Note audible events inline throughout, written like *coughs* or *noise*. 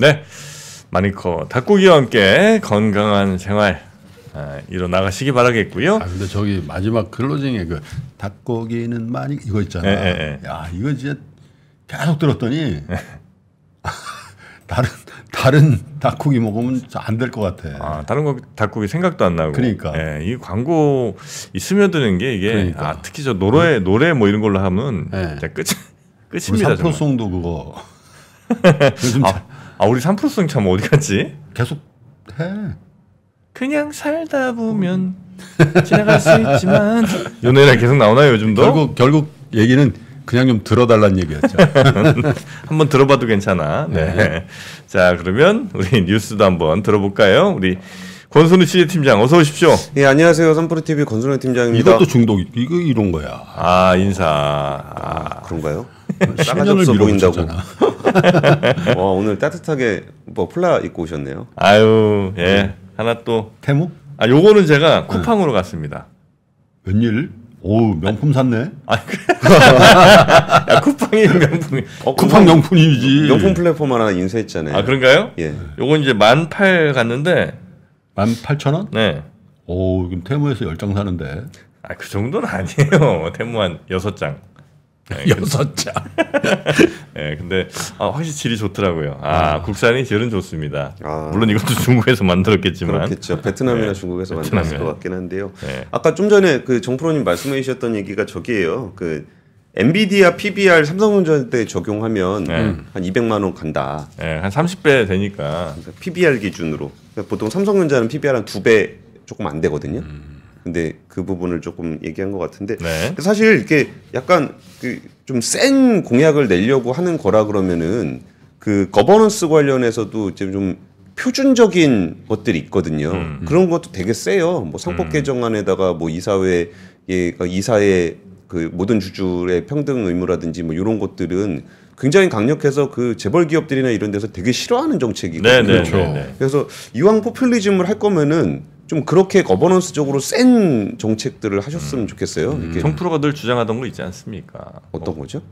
네. 마니코 닭고기와 함께 건강한 생활 아, 일어 나가시기 바라겠고요. 아 근데 저기 마지막 클로징에 그 닭고기는 많이 이거 있잖아. 에, 에, 에. 야 이거 진짜 계속 들었더니 *laughs* 다른 다른 닭고기 먹으면 안 될 것 같아. 아 다른 거 닭고기 생각도 안 나고. 그러니까. 예, 이 광고 이 스며드는 게 이게 그러니까. 아, 특히 저 노래 응. 노래 뭐 이런 걸로 하면 예. 끝 *laughs* 끝입니다. 삼포송도 그거. *laughs* 요즘 아, 잘, 아 우리 3% 수행참 어디 갔지? 계속 해. 그냥 살다 보면 지나갈 수 있지만 이 *laughs* 노래 계속 나오나요 요즘도? 결국 결국 얘기는 그냥 좀 들어달란 얘기였죠. *laughs* 한번 들어봐도 괜찮아. 네. 네. 자 그러면 우리 뉴스도 한번 들어볼까요? 우리 권순우 취재팀장 어서 오십시오. 예 안녕하세요 삼프로 TV 권순우 팀장입니다. 이것도 중독 이거 이런 거야. 아 인사. 아, 그런가요? 싸가지 네. 네. 없어 보인다고. *laughs* 와 오늘 따뜻하게 뭐플라 입고 오셨네요. 아유 예 네. 하나 또 태무? 아 요거는 제가 네. 쿠팡으로 네. 갔습니다. 웬일? 오 명품 샀네. 아, 야, 쿠팡이 명품. 이 어, 쿠팡 명품이지. 명품 플랫폼 하나 인쇄했잖아요. 아 그런가요? 예. 요건 이제 만팔 갔는데. 만 팔천 원? 네. 오 그럼 테무에서 열 장 사는데. 아 그 정도는 아니에요. *laughs* 테무 한 여섯 장. 네, *laughs* 여섯 자. 예, *laughs* 근데 아, 확실히 질이 좋더라고요. 아, 아, 국산이 질은 좋습니다. 아. 물론 이것도 *laughs* 중국에서 만들었겠지만. 그렇겠죠. 베트남이나 네. 중국에서 베트남에. 만들었을 것 같긴 한데요. 네. 아까 좀 전에 그 정프로님 말씀해 주셨던 얘기가 저기예요. 그 엔비디아 PBR 삼성전자에 적용하면 네. 한 200만 원 간다. 네, 한 30배 되니까. 그러니 PBR 기준으로. 그러니까 보통 삼성전자는 PBR 한 두 배 조금 안 되거든요. 음. 근데 그 부분을 조금 얘기한 것 같은데 네. 사실 이렇게 약간 그좀센 공약을 내려고 하는 거라 그러면은 그 거버넌스 관련해서도 지금 좀 표준적인 것들이 있거든요. 음, 음. 그런 것도 되게 세요. 뭐 상법 음. 개정안에다가 뭐 이사회 예 그러니까 이사회 그 모든 주주의 평등 의무라든지 뭐 이런 것들은 굉장히 강력해서 그 재벌 기업들이나 이런 데서 되게 싫어하는 정책이거든요. 네네, 그렇죠. 네, 네네. 그래서 이왕 포퓰리즘을 할 거면은 좀 그렇게 거버넌스적으로 센 정책들을 하셨으면 음. 좋겠어요. 음. 이렇게 정프로가 늘 주장하던 거 있지 않습니까? 어떤 거죠?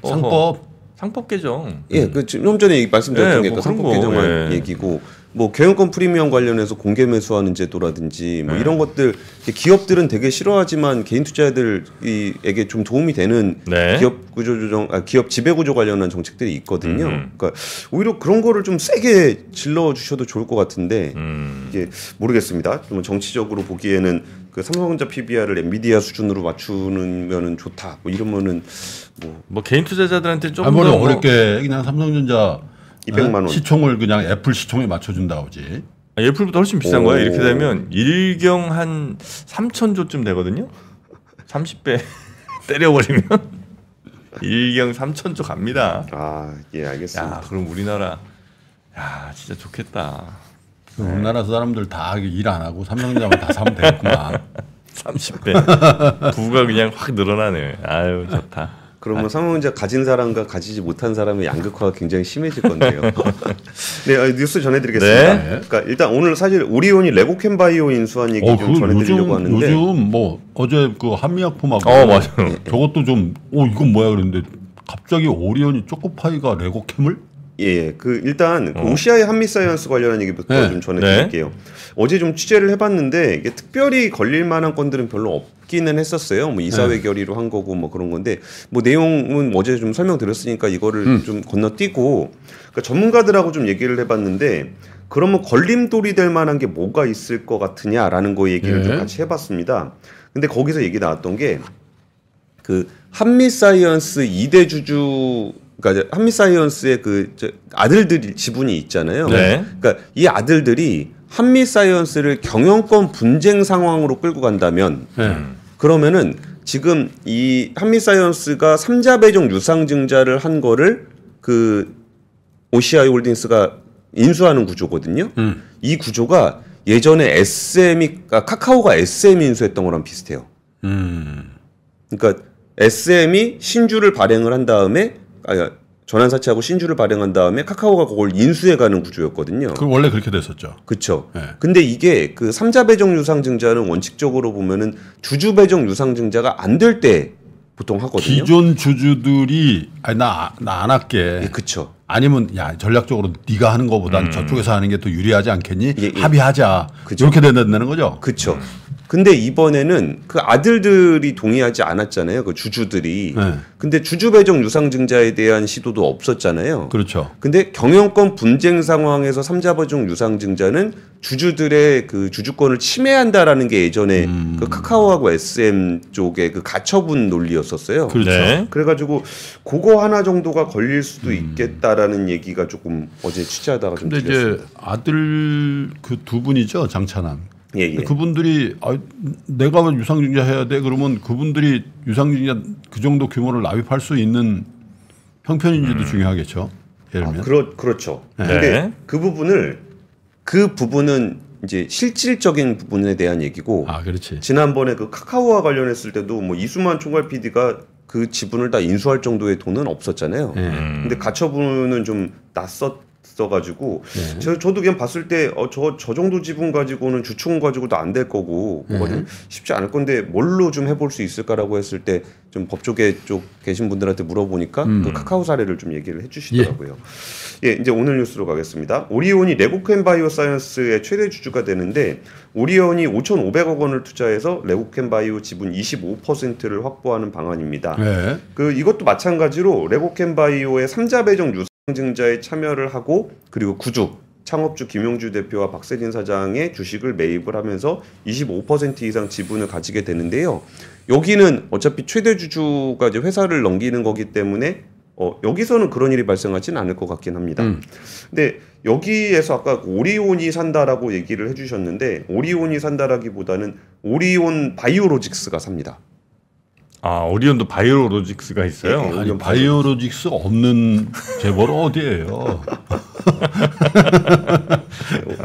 어. 상법 상법 개정. 예, 그 지금 좀 전에 말씀드렸던 예, 게뭐 그 상법 개정안 예. 얘기고 뭐 경영권 프리미엄 관련해서 공개 매수하는 제도라든지 뭐 네. 이런 것들 기업들은 되게 싫어하지만 개인 투자자들에게 좀 도움이 되는 네. 기업 구조 조정 아, 기업 지배 구조 관련한 정책들이 있거든요. 음. 그러니까 오히려 그런 거를 좀 세게 질러 주셔도 좋을 것 같은데 음. 이게 모르겠습니다. 좀 정치적으로 보기에는 그 삼성전자 PBR을 엔비디아 수준으로 맞추면은 는 좋다. 뭐 이러면은 뭐, 뭐 개인 투자자들한테 좀금 아무래도 뭐 어렵게 뭐... 그냥 삼성전자 200만 어? 원. 시총을 그냥 애플 시총에 맞춰준다 오지. 아, 애플보다 훨씬 비싼 거예요. 이렇게 되면 일경 한 3천 조쯤 되거든요. 30배 *laughs* 때려버리면 일경 3천 조 갑니다. 아, 예, 알겠습니다. 야, 그럼 우리나라, 야, 진짜 좋겠다. 네. 우리나라 사람들 다 일 안 하고 삼성전자만 다 사면 되겠구만. 30배. *laughs* 부가 그냥 확 늘어나네. 아유, 좋다. 그러면 아. 상황자 가진 사람과 가지지 못한 사람의 양극화가 굉장히 심해질 건데요. *laughs* 네, 어, 뉴스 전해드리겠습니다. 네. 그러니까 일단 오늘 사실 우리온이 레고캔바이오 인수한 얘기 어, 좀 전해드리려고 요즘, 하는데 요즘 뭐 어제 그 한미약품하고 어, 맞아요. 예, 예. 저것도 좀오 어, 이건 뭐야 그랬는데 갑자기 오리온이 초코파이가 레고캠을 예, 예, 그 일단 그 어. 오시아의 한미 사이언스 관련한 얘기부터 네. 좀 네. 전해드릴게요. 네. 어제 좀 취재를 해봤는데 이게 특별히 걸릴 만한 건들은 별로 있기는 했었어요. 뭐 이사회 네. 결의로 한 거고 뭐 그런 건데 뭐 내용은 어제 좀 설명드렸으니까 이거를 음. 좀 건너뛰고 그러니까 전문가들하고 좀 얘기를 해봤는데 그러면 걸림돌이 될 만한 게 뭐가 있을 것 같으냐라는 거 얘기를 네. 좀 같이 해봤습니다. 근데 거기서 얘기 나왔던 게 그 한미 사이언스 이대 주주 그러니까 한미 사이언스의 그 아들들 지분이 있잖아요. 네. 그러니까 이 아들들이 한미 사이언스를 경영권 분쟁 상황으로 끌고 간다면 음. 그러면은 지금 이 한미사이언스가 삼자 배정 유상증자를 한 거를 그 OCI 홀딩스가 인수하는 구조거든요. 음. 이 구조가 예전에 SM이 아, 카카오가 SM 인수했던 거랑 비슷해요. 음. 그러니까 SM이 신주를 발행을 한 다음에 아, 전환 사채하고 신주를 발행한 다음에 카카오가 그걸 인수해가는 구조였거든요. 그 원래 그렇게 됐었죠. 그렇죠. 네. 근데 이게 그 삼자 배정 유상증자는 원칙적으로 보면은 주주 배정 유상증자가 안 될 때 보통 하거든요. 기존 주주들이 아니 나 나 안 할게. 예, 그렇죠. 아니면 야 전략적으로 네가 하는 것보단 음. 저쪽에서 하는 게 더 유리하지 않겠니? 예, 예. 합의하자. 그쵸. 이렇게 된다는 거죠. 그렇죠. 근데 이번에는 그 아들들이 동의하지 않았잖아요. 그 주주들이. 네. 근데 주주 배정 유상증자에 대한 시도도 없었잖아요. 그렇죠. 근데 경영권 분쟁 상황에서 삼자 배정 유상증자는 주주들의 그 주주권을 침해한다라는 게 예전에 음. 그 카카오하고 SM 쪽의 그 가처분 논리였었어요. 그렇죠. 네. 그래가지고 그거 하나 정도가 걸릴 수도 음. 있겠다라는 음. 얘기가 조금 어제 취재하다가 좀 근데 이제 아들 그 두 분이죠 장차남 예, 예. 그분들이 아, 내가 왜 유상증자 해야 돼? 그러면 그분들이 유상증자 그 정도 규모를 납입할 수 있는 형편인지도 음. 중요하겠죠. 예를 아, 들면. 아, 그렇 그렇죠. 네. 근데 네. 그 부분을 그 부분은 이제 실질적인 부분에 대한 얘기고 아, 그렇지. 지난번에 그 카카오와 관련했을 때도 뭐 이수만 총괄 PD가 그 지분을 다 인수할 정도의 돈은 없었잖아요. 음. 근데 가처분은 좀 났었 있어가지고 네. 저, 저도 그냥 봤을 때저저 어, 정도 지분 가지고는 주총 가지고도 안 될 거고 그거는 네. 쉽지 않을 건데 뭘로 좀 해볼 수 있을까라고 했을 때 좀 법조계 쪽 계신 분들한테 물어보니까 음. 그 카카오 사례를 좀 얘기를 해주시더라고요. 예. 예, 이제 오늘 뉴스로 가겠습니다. 오리온이 레고캔 바이오사이언스의 최대 주주가 되는데 오리온이 5,500억 원을 투자해서 레고캔 바이오 지분 25%를 확보하는 방안입니다. 네. 그 이것도 마찬가지로 레고캔 바이오의 3자 배정 유사 증자에 참여를 하고 그리고 구주 창업주 김용주 대표와 박세진 사장의 주식을 매입을 하면서 25% 이상 지분을 가지게 되는데요. 여기는 어차피 최대 주주가 이제 회사를 넘기는 거기 때문에 어, 여기서는 그런 일이 발생하지는 않을 것 같긴 합니다. 음. 근데 여기에서 아까 오리온이 산다라고 얘기를 해주셨는데 오리온이 산다라기보다는 오리온 바이오로직스가 삽니다. 아 오리온도 바이오로직스가 있어요? 네, 예, 오리온 바이오로직스 없는 재벌 어디예요?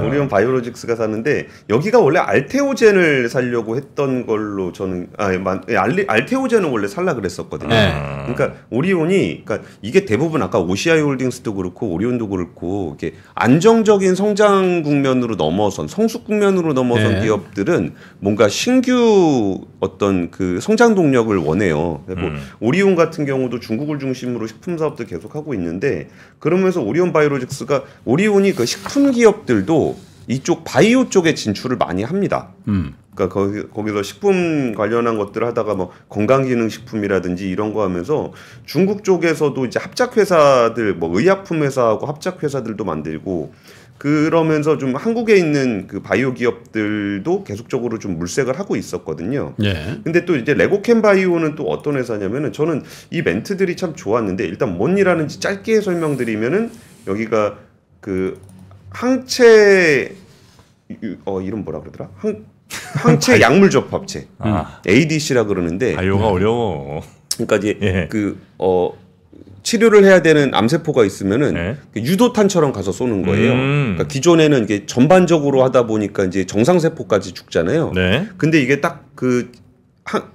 오리온 *laughs* 바이오로직스가 샀는데 여기가 원래 알테오젠을 살려고 했던 걸로 저는 아니 예, 예, 알리, 알테오젠은 원래 살라 그랬었거든요. 네. 그러니까 오리온이 그러니까 이게 대부분 아까 오시아이 홀딩스도 그렇고 오리온도 그렇고 이게 안정적인 성장 국면으로 넘어선 성숙 국면으로 넘어선 네. 기업들은 뭔가 신규 어떤 그 성장 동력을 원해요. 뭐 오리온 같은 경우도 중국을 중심으로 식품 사업들 계속 하고 있는데 그러면서 오리온 바이오로직스가 오리온이 그 식품 기업들도 이쪽 바이오 쪽에 진출을 많이 합니다. 음. 그러니까 거기, 거기서 식품 관련한 것들 하다가 뭐 건강기능식품이라든지 이런 거 하면서 중국 쪽에서도 이제 합작 회사들 뭐 의약품 회사하고 합작 회사들도 만들고 그러면서 좀 한국에 있는 그 바이오 기업들도 계속적으로 좀 물색을 하고 있었거든요. 예. 근데 또 이제 레고캠 바이오는 또 어떤 회사냐면은 저는 이 멘트들이 참 좋았는데 일단 뭔 일하는지 짧게 설명드리면은 여기가 그 항체 어 이름 뭐라 그러더라? 항 항체 약물 접합체 아. ADC라 그러는데 바이가 네. 어려워. 그러니까 이제 예. 그어 치료를 해야 되는 암세포가 있으면은 네. 그 유도탄처럼 가서 쏘는 거예요. 음. 그러니까 기존에는 이게 전반적으로 하다 보니까 이제 정상세포까지 죽잖아요. 네. 근데 이게 딱 그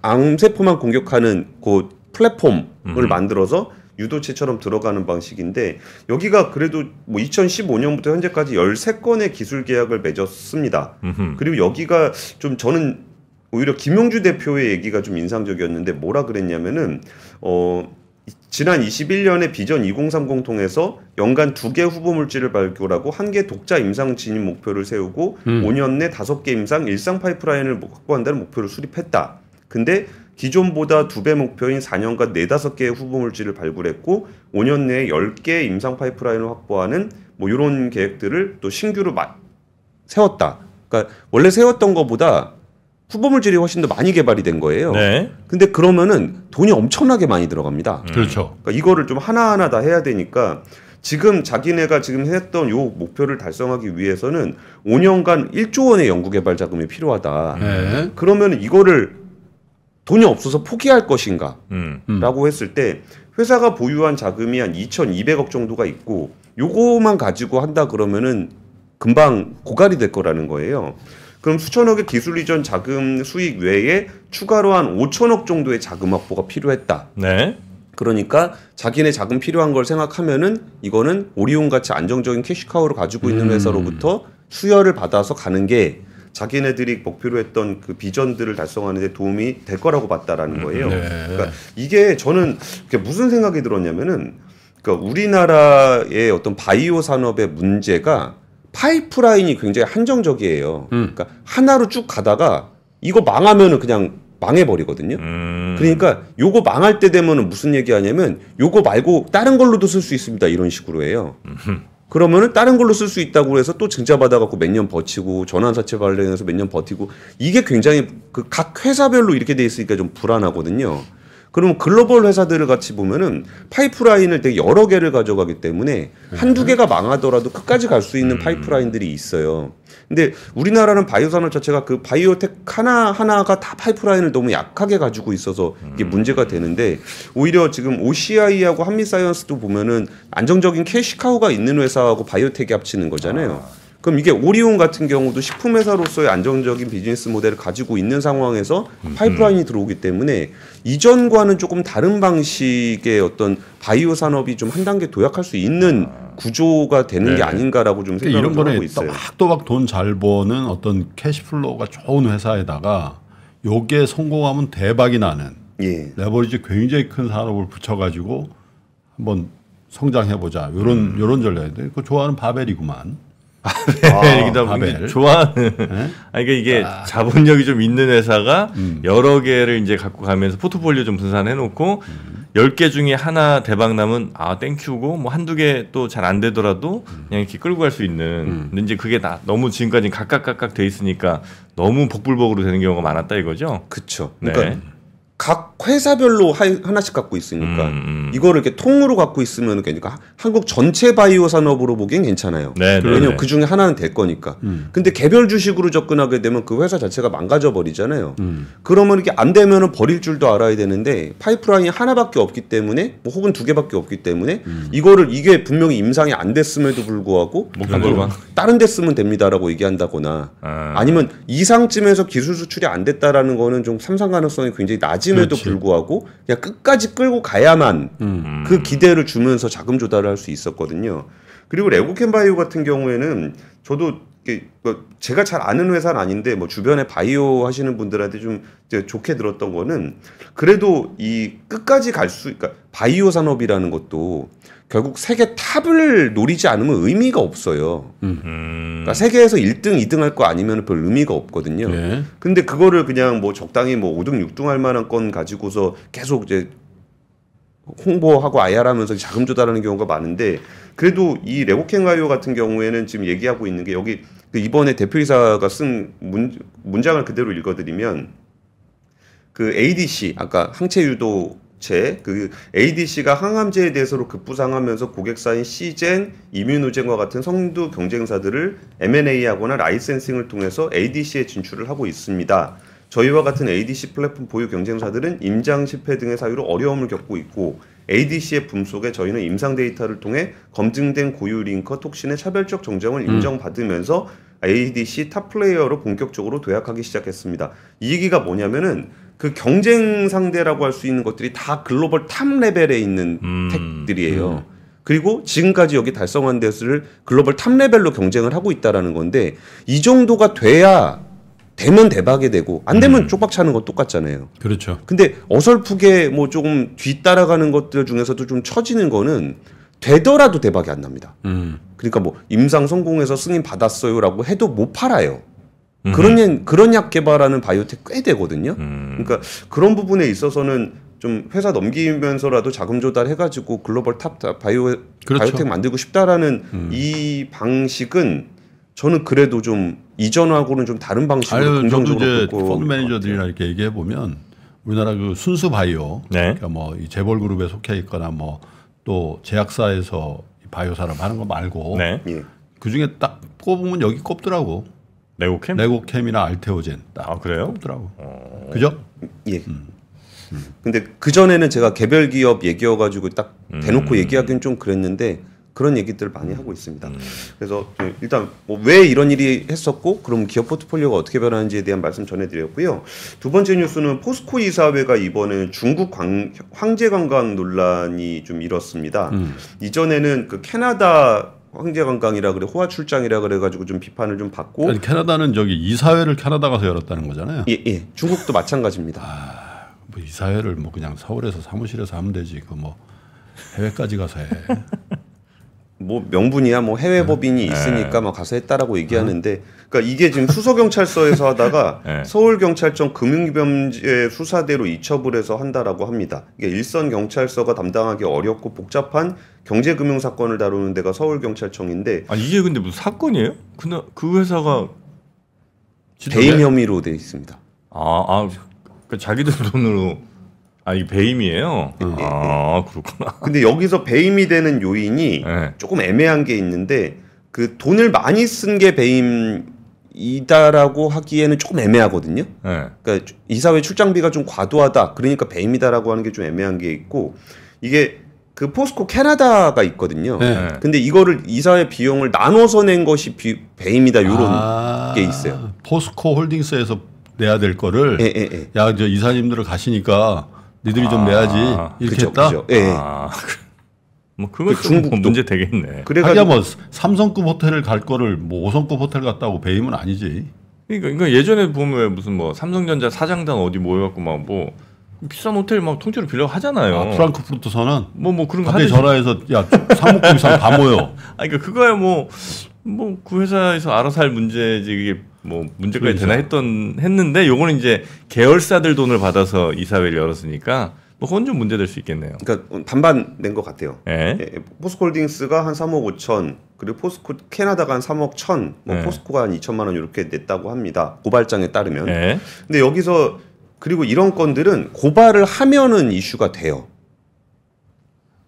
암세포만 공격하는 그 플랫폼을 음. 만들어서 유도체처럼 들어가는 방식인데 여기가 그래도 뭐 2015년부터 현재까지 13건의 기술 계약을 맺었습니다. 음흠. 그리고 여기가 좀 저는 오히려 김용주 대표의 얘기가 좀 인상적이었는데 뭐라 그랬냐면은 어 지난 21년에 비전 2030 통해서 연간 두 개 후보 물질을 발굴하고 한 개 독자 임상 진입 목표를 세우고 음. 5년 내 다섯 개 임상 일상 파이프라인을 뭐 확보한다는 목표를 수립했다. 근데 기존보다 두 배 목표인 4년간 네 다섯 개의 후보 물질을 발굴했고 5년 내에 1 0개 임상 파이프라인을 확보하는 뭐 이런 계획들을 또 신규로 마, 세웠다. 그러니까 원래 세웠던 것보다 후보물질이 훨씬 더 많이 개발이 된 거예요. 네. 근데 그러면은 돈이 엄청나게 많이 들어갑니다. 음. 그렇죠. 그러니까 이거를 좀 하나하나 다 해야 되니까 지금 자기네가 지금 했던 요 목표를 달성하기 위해서는 5년간 1조 원의 연구개발 자금이 필요하다. 네. 그러면 이거를 돈이 없어서 포기할 것인가라고 음. 했을 때 회사가 보유한 자금이 한 2,200억 정도가 있고 요거만 가지고 한다 그러면은 금방 고갈이 될 거라는 거예요. 그럼 수천억의 기술 이전 자금 수익 외에 추가로 한 5천억 정도의 자금 확보가 필요했다. 네. 그러니까 자기네 자금 필요한 걸 생각하면은 이거는 오리온 같이 안정적인 캐시카우를 가지고 있는 음. 회사로부터 수혈을 받아서 가는 게 자기네들이 목표로 했던 그 비전들을 달성하는데 도움이 될 거라고 봤다라는 음, 거예요. 네. 그러니까 이게 저는 무슨 생각이 들었냐면은 그러니까 우리나라의 어떤 바이오 산업의 문제가 파이프라인이 굉장히 한정적이에요. 음. 그러니까 하나로 쭉 가다가 이거 망하면은 그냥 망해버리거든요. 음. 그러니까 요거 망할 때 되면은 무슨 얘기하냐면 요거 말고 다른 걸로도 쓸 수 있습니다. 이런 식으로 해요. 음흠. 그러면은 다른 걸로 쓸 수 있다고 해서 또 증자 받아갖고 몇 년 버티고 전환사채 발행해서 몇 년 버티고 이게 굉장히 그각 회사별로 이렇게 돼 있으니까 좀 불안하거든요. 그러면 글로벌 회사들을 같이 보면은 파이프라인을 되게 여러 개를 가져가기 때문에 한두 네. 개가 망하더라도 끝까지 갈 수 있는 음. 파이프라인들이 있어요. 근데 우리나라는 바이오 산업 자체가 그 바이오텍 하나 하나가 다 파이프라인을 너무 약하게 가지고 있어서 이게 음. 문제가 되는데 오히려 지금 OCI하고 한미사이언스도 보면은 안정적인 캐시카우가 있는 회사하고 바이오텍이 합치는 거잖아요. 아. 그럼 이게 오리온 같은 경우도 식품 회사로서의 안정적인 비즈니스 모델을 가지고 있는 상황에서 음. 파이프라인이 음. 들어오기 때문에 이전과는 조금 다른 방식의 어떤 바이오 산업이 좀 한 단계 도약할 수 있는 아. 구조가 되는 네. 게 아닌가라고 좀 생각을 이런 거는 하고 있어요. 또박또박 돈잘 버는 어떤 캐시플로우가 좋은 회사에다가 요게 성공하면 대박이 나는 예. 레버리지 굉장히 큰 산업을 붙여가지고 한번 성장해보자 요런 음. 이런 전략인데 그 좋아하는 바벨이구만. 아벨이다 보니 아벨. 좋아하는 네? *laughs* 아니 그러니까 이게 아. 자본력이 좀 있는 회사가 음. 여러 개를 이제 갖고 가면서 포트폴리오 좀 분산해 놓고 음. 10개 중에 하나 대박 나면 아 땡큐고 뭐 한두 개 또 잘 안 되더라도 음. 그냥 이렇게 끌고 갈 수 있는 음. 근데 이제 그게 나, 너무 지금까지 각각각각 돼 있으니까 너무 복불복으로 되는 경우가 많았다 이거죠. 그렇죠. 네. 그러니까 각 회사별로 하, 나씩 갖고 있으니까 음, 음. 이거를 이렇게 통으로 갖고 있으면 그러니까 한국 전체 바이오 산업으로 보기엔 괜찮아요. 네, 네, 왜냐면 네. 그 중에 하나는 될 거니까. 음. 근데 개별 주식으로 접근하게 되면 그 회사 자체가 망가져 버리잖아요. 음. 그러면 이렇게 안 되면은 버릴 줄도 알아야 되는데 파이프라인이 하나밖에 없기 때문에 뭐 혹은 두 개밖에 없기 때문에 음. 이거를 이게 분명히 임상이 안 됐음에도 불구하고 뭐 다른 데 쓰면 됩니다라고 얘기한다거나 아. 니면 이상쯤에서 기술 수출이 안 됐다라는 거는 좀 삼상 가능성이 굉장히 낮이 낮음에도 그렇지. 불구하고 그냥 끝까지 끌고 가야만 음. 그 기대를 주면서 자금 조달을 할 수 있었거든요. 그리고 레고캔바이오 같은 경우에는 저도 그뭐 제가 잘 아는 회사는 아닌데 뭐 주변에 바이오 하시는 분들한테 좀 좋게 들었던 거는 그래도 이 끝까지 갈 수그니까 바이오 산업이라는 것도 결국 세계 탑을 노리지 않으면 의미가 없어요. 그러니까 음. 그러니까 세계에서 1등, 2등 할 거 아니면 별 의미가 없거든요. 네. 근데 그거를 그냥 뭐 적당히 뭐 5등, 6등 할 만한 건 가지고서 계속 이제 홍보하고 IR하면서 자금 조달하는 경우가 많은데 그래도 이 레고캔 가이오 같은 경우에는 지금 얘기하고 있는 게 여기 그 이번에 대표이사가 쓴 문, 문장을 그대로 읽어드리면 그 ADC 아까 항체 유도 체그 ADC가 항암제에 대해서로 급부상하면서 고객사인 시젠, 이뮤노젠과 같은 성두 경쟁사들을 M&A하거나 라이센싱을 통해서 ADC에 진출을 하고 있습니다. 저희와 같은 ADC 플랫폼 보유 경쟁사들은 임장 실패 등의 사유로 어려움을 겪고 있고 ADC의 분속에 저희는 임상 데이터를 통해 검증된 고유 링커 톡신의 차별적 정점을 음. 인정받으면서 ADC 탑 플레이어로 본격적으로 도약하기 시작했습니다. 이 얘기가 뭐냐면은 그 경쟁 상대라고 할 수 있는 것들이 다 글로벌 탑 레벨에 있는 음. 텍들이에요. 음. 그리고 지금까지 여기 달성한 데를 글로벌 탑 레벨로 경쟁을 하고 있다라는 건데 이 정도가 돼야 되면 대박이 되고 안 되면 음. 쪽박 차는 건 똑같잖아요. 그렇죠. 근데 어설프게 뭐 조금 뒤따라가는 것들 중에서도 좀 처지는 거는 되더라도 대박이 안 납니다. 음. 그러니까 뭐 임상 성공해서 승인 받았어요라고 해도 못 팔아요. 그런 약, 그런 약 개발하는 바이오텍 꽤 되거든요. 음. 그러니까 그런 부분에 있어서는 좀 회사 넘기면서라도 자금 조달해가지고 글로벌 탑 바이오 그렇죠. 바이오텍 만들고 싶다라는 음. 이 방식은 저는 그래도 좀 이전하고는 좀 다른 방식으로 아유, 긍정적으로 저도 이제 펀드 매니저들이랑 이렇게 얘기해 보면 우리나라 그 순수 바이오 네. 그러니까 뭐이 재벌 그룹에 속해 있거나 뭐 또 제약사에서 바이오 사업 하는 거 말고 네. 예. 그 중에 딱 꼽으면 여기 꼽더라고. 레고캠? 레고캠이나 알테오젠 딱 아, 그래요? 꼽더라고. 어... 그죠? 예. 음. 음. 근데 그 전에는 제가 개별 기업 얘기여가지고 딱 음. 대놓고 음. 얘기하기는 좀 그랬는데 그런 얘기들을 많이 하고 있습니다. 음. 그래서 일단 뭐 왜 이런 일이 했었고 그럼 기업 포트폴리오가 어떻게 변하는지에 대한 말씀 전해드렸고요. 두 번째 뉴스는 포스코 이사회가 이번에 중국 광, 황제 관광 논란이 좀 일었습니다. 음. 이전에는 그 캐나다 황제 관광이라 그래 호화 출장이라 그래 가지고 좀 비판을 좀 받고 아니, 캐나다는 저기 이사회를 캐나다 가서 열었다는 거잖아요. 예, 예. 중국도 마찬가지입니다. 아, 뭐 이사회를 뭐 그냥 서울에서 사무실에서 하면 되지. 그 뭐 해외까지 가서 해. *laughs* 뭐 명분이야 뭐 해외 음. 법인이 네. 있으니까 막 뭐 가서 했다라고 음. 얘기하는데 그러니까 이게 지금 수소 경찰서에서 *laughs* 하다가 네. 서울 경찰청 금융범죄 위 수사대로 이첩을 해서 한다라고 합니다. 이게 일선 경찰서가 담당하기 어렵고 복잡한 경제 금융 사건을 다루는 데가 서울 경찰청인데 아 이게 근데 무슨 사건이에요? 그나 그 회사가 대인 혐의로 돼 있습니다. 아, 아 그러니까 자기들 돈으로 아, 이 배임이에요? 네. 아, 그렇구나. 근데 여기서 배임이 되는 요인이 네. 조금 애매한 게 있는데 그 돈을 많이 쓴 게 배임이다라고 하기에는 조금 애매하거든요. 네. 그러니까 이사회 출장비가 좀 과도하다. 그러니까 배임이다라고 하는 게 좀 애매한 게 있고 이게 그 포스코 캐나다가 있거든요. 네. 네. 근데 이거를 이사회 비용을 나눠서 낸 것이 비, 배임이다 요런 아, 게 있어요. 포스코 홀딩스에서 내야 될 거를 예, 예, 예. 야 이제 이사님들을 가시니까 니들이 아, 좀 내야지 아, 이렇게 그쵸, 했다. 그쵸. 예. 아, 뭐 그거 그 중국 뭐 문제 되겠네. 그래가뭐 삼성급 호텔을 갈 거를 뭐오성급 호텔 갔다고 배임은 아니지. 그러니까, 그러니까 예전에 보면 무슨 뭐 삼성전자 사장단 어디 모여갖고 막 뭐 비싼 호텔 막 통째로 빌려 하잖아요. 아, 프랑크푸르트 선은 뭐뭐 그런 거 하지. 전화해서 야 상목금 이상 다 모여. *laughs* 아 그러니까 그거야 뭐 뭐그 회사에서 알아서 할 문제지 이게 뭐 문제까지 그렇죠. 되나 했던 했는데 요거는 이제 계열사들 돈을 받아서 이사회를 열었으니까 뭐 그건 좀 문제될 수 있겠네요. 그러니까 반반 낸 것 같아요. 예? 예, 예. 포스코홀딩스가 한 3억 5천 그리고 포스코 캐나다가 한 3억 1천 뭐 예. 포스코가 한 2천만 원 이렇게 냈다고 합니다. 고발장에 따르면. 예. 근데 여기서 그리고 이런 건들은 고발을 하면은 이슈가 돼요.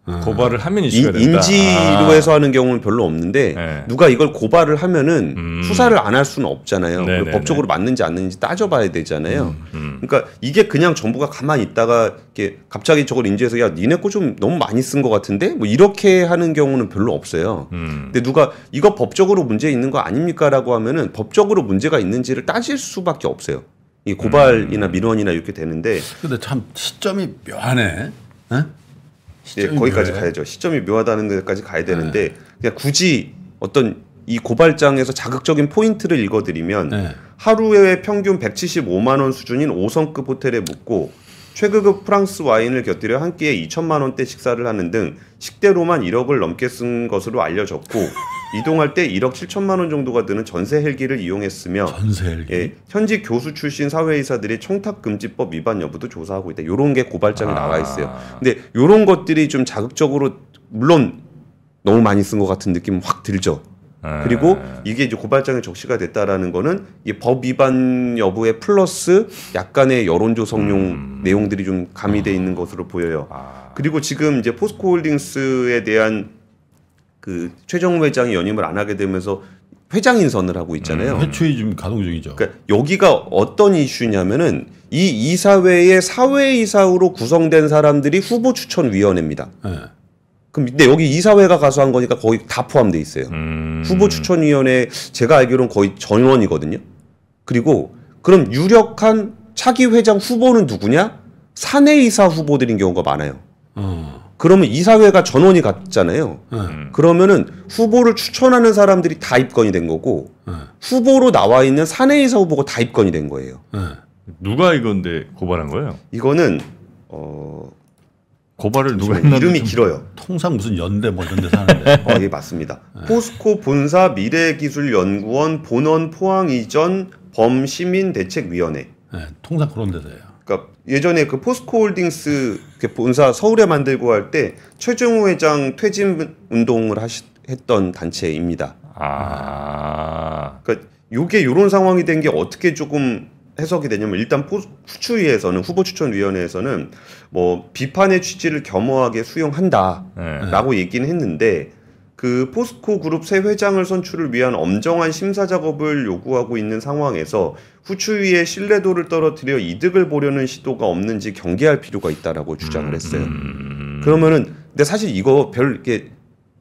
음. 고발을 하면 이슈가 된다. 인지로 아. 해서 하는 경우는 별로 없는데 네. 누가 이걸 고발을 하면은 음. 수사를 안 할 수는 없잖아요. 네, 네, 법적으로 네. 맞는지 안 맞는지 따져봐야 되잖아요. 음. 음. 그러니까 이게 그냥 정부가 가만히 있다가 이렇게 갑자기 저걸 인지해서 야 니네 거 좀 너무 많이 쓴 것 같은데 뭐 이렇게 하는 경우는 별로 없어요. 음. 근데 누가 이거 법적으로 문제 있는 거 아닙니까라고 하면은 법적으로 문제가 있는지를 따질 수밖에 없어요. 이 고발이나 음. 민원이나 이렇게 되는데. 근데 참 시점이 묘하네. 네? 예, 거기까지 묘해. 가야죠. 시점이 묘하다는 데까지 가야 되는데 네. 그냥 굳이 어떤 이 고발장에서 자극적인 포인트를 읽어드리면 네. 하루에 평균 175만 원 수준인 5성급 호텔에 묵고 최고급 프랑스 와인을 곁들여 한 끼에 2천만 원대 식사를 하는 등 식대로만 1억을 넘게 쓴 것으로 알려졌고 *laughs* 이동할 때 1억 7천만 원 정도가 드는 전세 헬기를 이용했으며 전세 헬기? 예, 현직 교수 출신 사회이사들이 청탁금지법 위반 여부도 조사하고 있다. 요런 게 고발장이 아. 나와 있어요. 근데 요런 것들이 좀 자극적으로 물론 너무 많이 쓴 것 같은 느낌 확 들죠. 아. 그리고 이게 이제 고발장에 적시가 됐다라는 거는 이 법 위반 여부에 플러스 약간의 여론조성용 음. 내용들이 좀 가미돼 아. 있는 것으로 보여요. 아. 그리고 지금 이제 포스코홀딩스에 대한 그 최정우 회장이 연임을 안 하게 되면서 회장 인선을 하고 있잖아요. 음, 회초이 지 가동 중이죠. 그러니까 여기가 어떤 이슈냐면은 이 이사회의 사회 이사로 구성된 사람들이 후보 추천 위원회입니다. 네. 그럼 근데 여기 이사회가 가서 한 거니까 거의 다 포함돼 있어요. 음... 후보 추천 위원회 제가 알기로는 거의 전원이거든요. 그리고 그럼 유력한 차기 회장 후보는 누구냐? 사내 이사 후보들인 경우가 많아요. 어... 그러면 이사회가 전원이 갔잖아요 음. 그러면은 후보를 추천하는 사람들이 다 입건이 된 거고 음. 후보로 나와 있는 사내이사 후보가 다 입건이 된 거예요. 음. 누가 이건데 고발한 거예요? 이거는 어 고발을 누가 했나 이름이 길어요. 통상 무슨 연대 뭐 이런 데 사는데. *laughs* 어, 예, 맞습니다. 네. 포스코 본사 미래기술연구원 본원 포항 이전 범시민대책위원회. 네, 통상 그런 데서요. 예전에 그 포스코홀딩스 본사 서울에 만들고 할 때 최종우 회장 퇴진 운동을 하시, 했던 단체입니다. 아. 그러니까 요게 요런 상황이 된 게 어떻게 조금 해석이 되냐면 일단 후추위에서는 후보 추천위원회에서는 뭐 비판의 취지를 겸허하게 수용한다라고 네. 얘기는 했는데 그 포스코 그룹 새 회장을 선출을 위한 엄정한 심사 작업을 요구하고 있는 상황에서 후추위에 신뢰도를 떨어뜨려 이득을 보려는 시도가 없는지 경계할 필요가 있다라고 주장을 했어요. 음, 음. 그러면은 근데 사실 이거 별 이렇게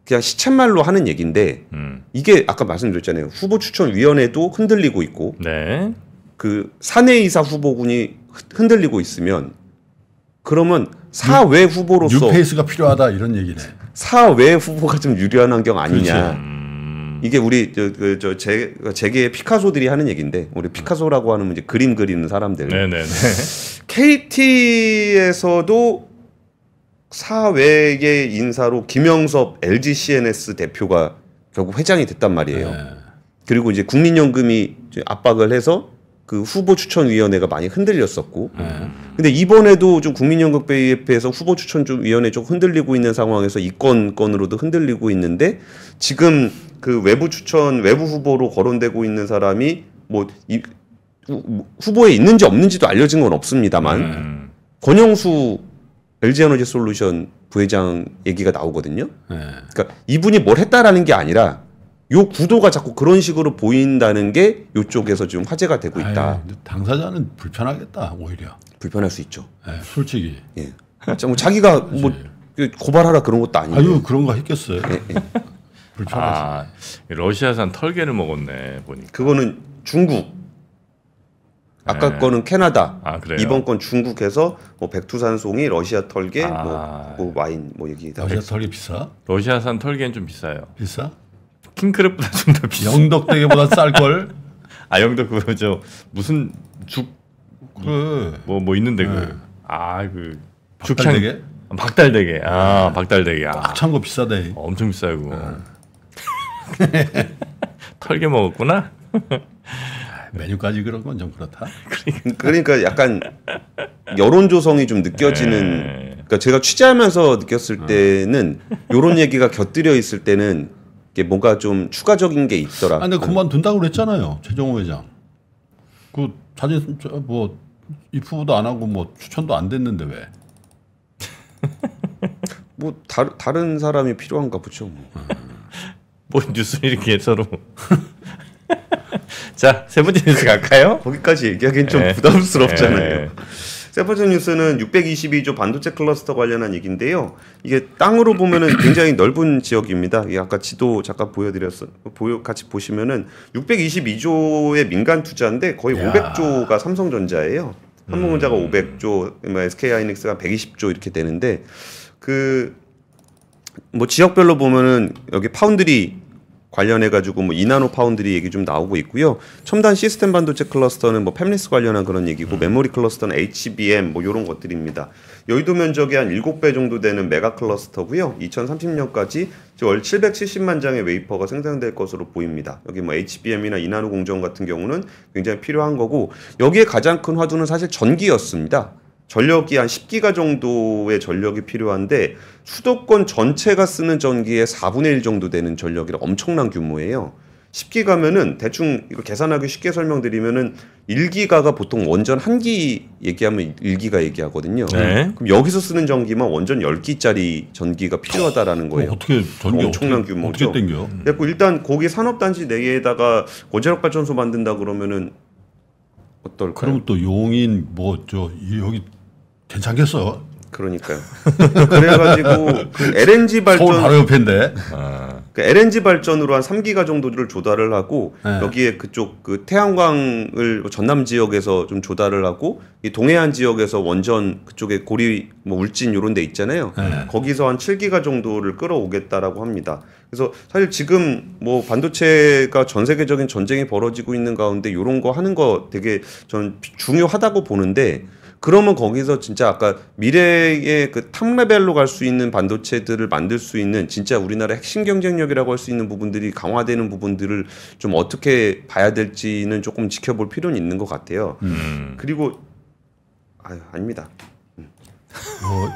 그냥 시쳇말로 하는 얘기인데 음. 이게 아까 말씀드렸잖아요. 후보 추천 위원회도 흔들리고 있고 네. 그 사내이사 후보군이 흔들리고 있으면 그러면 사외 후보로서 뉴페이스가 필요하다 이런 얘기네. 사외 후보가 좀 유리한 환경 아니냐. 그렇지. 음. 이게 우리 저저 그, 제 제게 피카소들이 하는 얘기인데 우리 음. 피카소라고 하는 이제 그림 그리는 사람들. 네네네. KT에서도 사외계 인사로 김영섭 LG CNS 대표가 결국 회장이 됐단 말이에요. 네. 그리고 이제 국민연금이 압박을 해서 그 후보 추천위원회가 많이 흔들렸었고. 네. 근데 이번에도 좀 국민연금회의에서 후보 추천 좀 위원회 좀 흔들리고 있는 상황에서 이권 건으로도 흔들리고 있는데 지금 그 외부 추천 외부 후보로 거론되고 있는 사람이 뭐 이, 후보에 있는지 없는지도 알려진 건 없습니다만 음. 권영수 LG 에너지 솔루션 부회장 얘기가 나오거든요. 네. 그러니까 이분이 뭘 했다라는 게 아니라 요 구도가 자꾸 그런 식으로 보인다는 게 요쪽에서 지금 화제가 되고 있다. 아유, 당사자는 불편하겠다 오히려. 불편할 수 있죠. 네, 솔직히. 예. 자, 뭐 자기가 그뭐 고발하라 그런 것도 아니고. 아유 그런 거 했겠어요. 예, 예. 불편하지. 아, 러시아산 털개를 먹었네 보니까. 그거는 중국. 아까 네. 거는 캐나다. 아, 이번 건 중국에서 뭐 백두산송이 러시아 털개 아. 뭐, 그 뭐, 와인 뭐여기 다. 러시아 털이 비싸? 러시아산 털개는 좀 비싸요. 비싸? 킹크랩보다 좀 더 비싸. 영덕대게보다 쌀 걸. *laughs* 아 영덕 그저 무슨 죽 뭐뭐 그 그래. 뭐 있는데 그. 네. 그. 아 그. 죽향 박달대게? 박달대게. 아, 네. 박달대게. 아. 꽉찬거 비싸대. 엄청 비싸요, 그거. 네. *laughs* 털게 먹었구나. 아, 메뉴까지 그런 건 좀 그렇다. 그러니까, 그러니까 약간 여론 조성이 좀 느껴지는. 네. 그러니까 제가 취재하면서 느꼈을 음. 때는 이런 얘기가 곁들여 있을 때는 이게 뭔가 좀 추가적인 게 있더라. 아, 근데 그만둔다고 그랬잖아요, 최정호 회장. 그 자진 뭐 입후보도 안 하고 뭐 추천도 안 됐는데 왜? 뭐 다, 다른 사람이 필요한가 보죠. 뭐. 음. 뭐 뉴스 이렇게 서로 *laughs* 자, 세 번째 뉴스 갈까요? 거기까지 얘기하기엔 좀 네. 부담스럽잖아요. 네. 세 번째 뉴스는 622조 반도체 클러스터 관련한 얘기인데요. 이게 땅으로 보면은 굉장히 넓은 지역입니다. 이게 아까 지도 잠깐 보여드렸어, 보여 같이 보시면은 622조의 민간 투자인데 거의 야. 500조가 삼성전자예요. 음. 삼성전자가 음. 500조, SK하이닉스가 뭐 120조 이렇게 되는데 그뭐 지역별로 보면은 여기 파운드리 관련해 가지고 뭐 이나노 파운드리 얘기 좀 나오고 있고요. 첨단 시스템 반도체 클러스터는 뭐 팹리스 관련한 그런 얘기고 음. 메모리 클러스터는 HBM 뭐 요런 것들입니다. 여의도 면적이 한 7배 정도 되는 메가 클러스터고요. 2030년까지 월 770만 장의 웨이퍼가 생산될 것으로 보입니다. 여기 뭐 HBM이나 이나노 공정 같은 경우는 굉장히 필요한 거고 여기에 가장 큰 화두는 사실 전기였습니다. 전력이 한 10기가 정도의 전력이 필요한데 수도권 전체가 쓰는 전기의 4분의 1 정도 되는 전력이라 엄청난 규모예요. 10기가면은 대충 이거 계산하기 쉽게 설명드리면은 1기가가 보통 원전 한 기 얘기하면 1기가 얘기하거든요. 네. 그럼 여기서 쓰는 전기만 원전 10기짜리 전기가 필요하다라는 어, 거예요. 어떻게 전기 엄청난 어떻게, 규모죠. 어떻게 땡겨? 그래고 일단 거기 산업단지 내에다가 고제력 발전소 만든다 그러면은 어떨까요? 그럼 또 용인 뭐 저 여기 괜찮겠어. 그러니까요. 그래가지고 그 LNG 발전 서울 바로 옆인데. 그 LNG 발전으로 한 3기가 정도를 조달을 하고 네. 여기에 그쪽 그 태양광을 전남 지역에서 좀 조달을 하고 이 동해안 지역에서 원전 그쪽에 고리 뭐 울진 요런 데 있잖아요. 네. 거기서 한 7기가 정도를 끌어오겠다라고 합니다. 그래서 사실 지금 뭐 반도체가 전 세계적인 전쟁이 벌어지고 있는 가운데 요런 거 하는 거 되게 전 중요하다고 보는데 그러면 거기서 진짜 아까 미래의 그탑 레벨로 갈 수 있는 반도체들을 만들 수 있는 진짜 우리나라 핵심 경쟁력이라고 할 수 있는 부분들이 강화되는 부분들을 좀 어떻게 봐야 될지는 조금 지켜볼 필요는 있는 것 같아요. 음. 그리고 아유 아닙니다. 뭐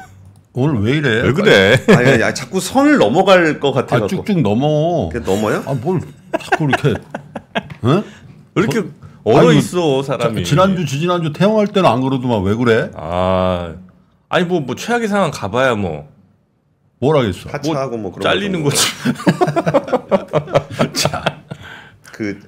오늘 왜 이래? 왜 그래? 아니, 아니, 아니 자꾸 선을 넘어갈 것같아요 아, 쭉쭉 넘어. 넘어요? 아, 뭘 자꾸 이렇게. 응? 왜 이렇게 뭐, 얼어 아니, 있어 사람이. 지난주 지난주 지 태영할 때는 안 그러더만 왜 그래? 아 아니 뭐뭐 뭐 최악의 상황 가봐야 뭐. 뭘 하겠어? 하차하고 뭐, 뭐 잘리는 거지. *laughs* 자, 그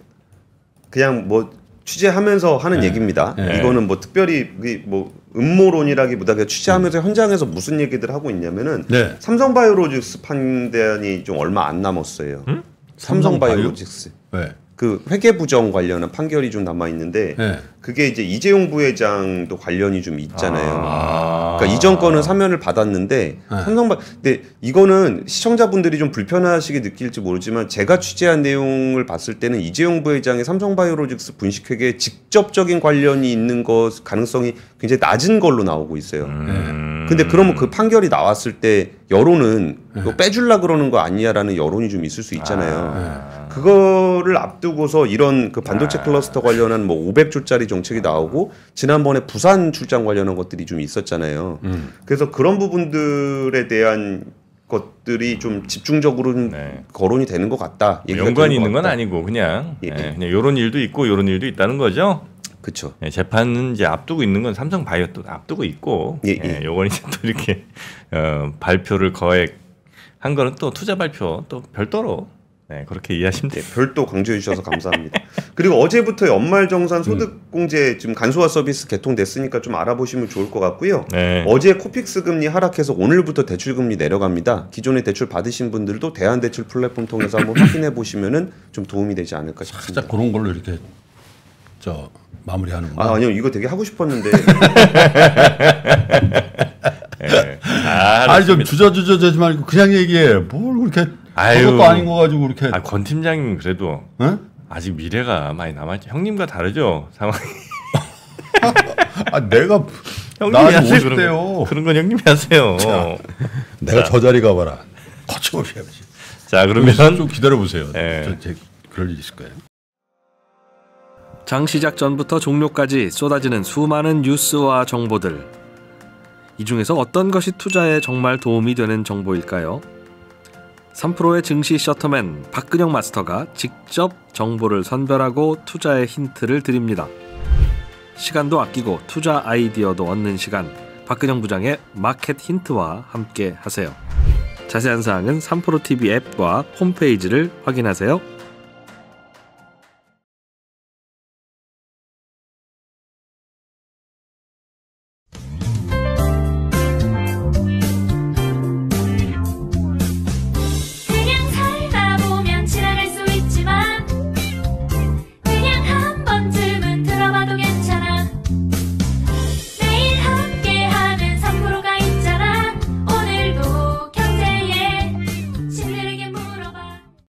그냥 뭐 취재하면서 하는 네. 얘기입니다. 네. 이거는 뭐 특별히 뭐 음모론이라기보다 그냥 취재하면서 음. 현장에서 무슨 얘기들 하고 있냐면은 네. 삼성바이오로직스 판단이 좀 얼마 안 남았어요. 음? 삼성바이오로직스. 삼성 네. 왜? 그 회계 부정 관련한 판결이 좀 남아 있는데 네. 그게 이제 이재용 부회장도 관련이 좀 있잖아요. 아~ 그러니까 이전 거는 사면을 받았는데 네. 삼성바 근데 이거는 시청자분들이 좀 불편하시게 느낄지 모르지만 제가 취재한 내용을 봤을 때는 이재용 부회장의 삼성바이오로직스 분식회계에 직접적인 관련이 있는 것 가능성이 굉장히 낮은 걸로 나오고 있어요. 음~ 네. 근데 그러면 그 판결이 나왔을 때 여론은 네. 빼줄라 그러는 거 아니야라는 여론이 좀 있을 수 있잖아요. 아~ 그거를 앞두고서 이런 그 반도체 아. 클러스터 관련한 뭐 500조짜리 정책이 나오고 지난번에 부산 출장 관련한 것들이 좀 있었잖아요. 음. 그래서 그런 부분들에 대한 것들이 좀 집중적으로 네. 거론이 되는 것 같다. 연관이 있는 건 아니고 그냥 예. 네, 그냥 이런 일도 있고 이런 일도 있다는 거죠. 그렇죠. 예, 재판은 이제 앞두고 있는 건 삼성 바이오도 앞두고 있고 예, 예. 예, 요건 이제 또 이렇게 어, 발표를 거액 한 거는 또 투자 발표 또 별도로 네, 그렇게 이해하시면 돼요. 네, 별도 강조해 주셔서 감사합니다. 그리고 어제부터 연말정산 소득공제 음. 지금 간소화 서비스 개통됐으니까 좀 알아보시면 좋을 것 같고요. 네. 어제 코픽스 금리 하락해서 오늘부터 대출금리 내려갑니다. 기존에 대출 받으신 분들도 대한대출 플랫폼 통해서 한번 *coughs* 확인해 보시면은 좀 도움이 되지 않을까 싶습니다. 살짝 그런 걸로 이렇게 저 마무리하는 거. 아 아니요 이거 되게 하고 싶었는데. 네, *laughs* 아니 좀 주저주저되지 말고 그냥 얘기해. 뭘 그렇게. 아유. 것도 아닌 거 가지고 이렇게. 아, 권 팀장님 그래도 응? 아직 미래가 많이 남았죠. 형님과 다르죠 상황이. *laughs* 아 내가 형님이 하세요 그런 거. 그런 건 형님이 하세요. 자, 내가 자. 저 자리 가봐라. 거침없이 해야지. 자 그러면 좀 기다려 보세요. 예. 저, 제, 그럴 일 있을 거예요. 장 시작 전부터 종료까지 쏟아지는 수많은 뉴스와 정보들. 이 중에서 어떤 것이 투자에 정말 도움이 되는 정보일까요? 3프로의 증시 셔터맨 박근영 마스터가 직접 정보를 선별하고 투자의 힌트를 드립니다. 시간도 아끼고 투자 아이디어도 얻는 시간 박근영 부장의 마켓 힌트와 함께 하세요. 자세한 사항은 3프로TV 앱과 홈페이지를 확인하세요.